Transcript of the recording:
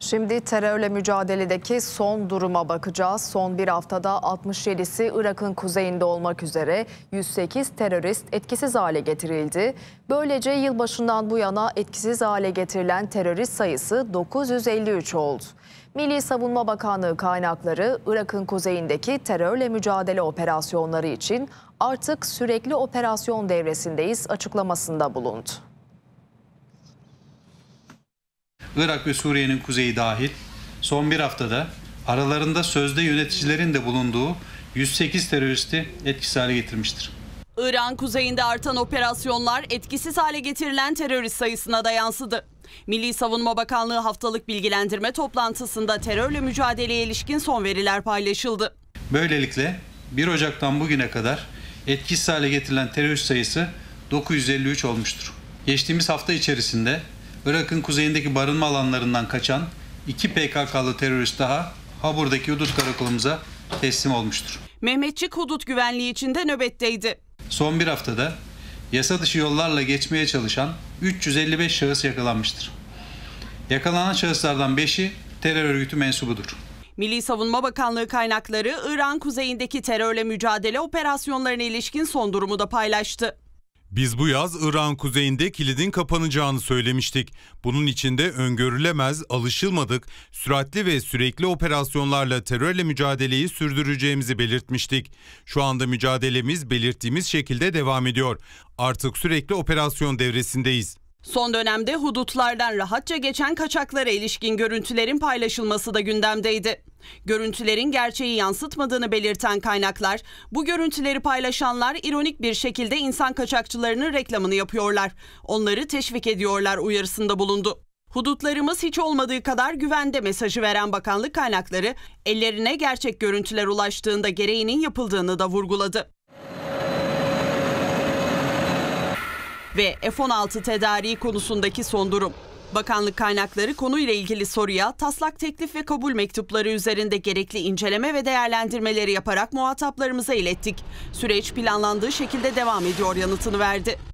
Şimdi terörle mücadeledeki son duruma bakacağız. Son bir haftada 67'si Irak'ın kuzeyinde olmak üzere 108 terörist etkisiz hale getirildi. Böylece yılbaşından bu yana etkisiz hale getirilen terörist sayısı 953 oldu. Milli Savunma Bakanlığı kaynakları Irak'ın kuzeyindeki terörle mücadele operasyonları için artık sürekli operasyon devresindeyiz açıklamasında bulundu. Irak ve Suriye'nin kuzeyi dahil son bir haftada aralarında sözde yöneticilerin de bulunduğu 108 teröristi etkisiz hale getirmiştir. İran kuzeyinde artan operasyonlar etkisiz hale getirilen terörist sayısına da yansıdı. Milli Savunma Bakanlığı haftalık bilgilendirme toplantısında terörle mücadeleye ilişkin son veriler paylaşıldı. Böylelikle 1 Ocak'tan bugüne kadar etkisiz hale getirilen terörist sayısı 953 olmuştur. Geçtiğimiz hafta içerisinde Irak'ın kuzeyindeki barınma alanlarından kaçan iki PKK'lı terörist daha Habur'daki hudut karakolumuza teslim olmuştur. Mehmetçik hudut güvenliği içinde nöbetteydi. Son bir haftada yasa dışı yollarla geçmeye çalışan 355 şahıs yakalanmıştır. Yakalanan şahıslardan 5'i terör örgütü mensubudur. Milli Savunma Bakanlığı kaynakları İran kuzeyindeki terörle mücadele operasyonlarına ilişkin son durumu da paylaştı. Biz bu yaz İran kuzeyinde kilidin kapanacağını söylemiştik. Bunun içinde öngörülemez, alışılmadık, süratli ve sürekli operasyonlarla terörle mücadeleyi sürdüreceğimizi belirtmiştik. Şu anda mücadelemiz belirttiğimiz şekilde devam ediyor. Artık sürekli operasyon devresindeyiz. Son dönemde hudutlardan rahatça geçen kaçaklara ilişkin görüntülerin paylaşılması da gündemdeydi. Görüntülerin gerçeği yansıtmadığını belirten kaynaklar, bu görüntüleri paylaşanlar ironik bir şekilde insan kaçakçılarının reklamını yapıyorlar. Onları teşvik ediyorlar uyarısında bulundu. Hudutlarımız hiç olmadığı kadar güvende mesajı veren bakanlık kaynakları ellerine gerçek görüntüler ulaştığında gereğinin yapıldığını da vurguladı. ve F-16 tedariği konusundaki son durum. Bakanlık kaynakları konuyla ilgili soruya taslak teklif ve kabul mektupları üzerinde gerekli inceleme ve değerlendirmeleri yaparak muhataplarımıza ilettik. Süreç planlandığı şekilde devam ediyor yanıtını verdi.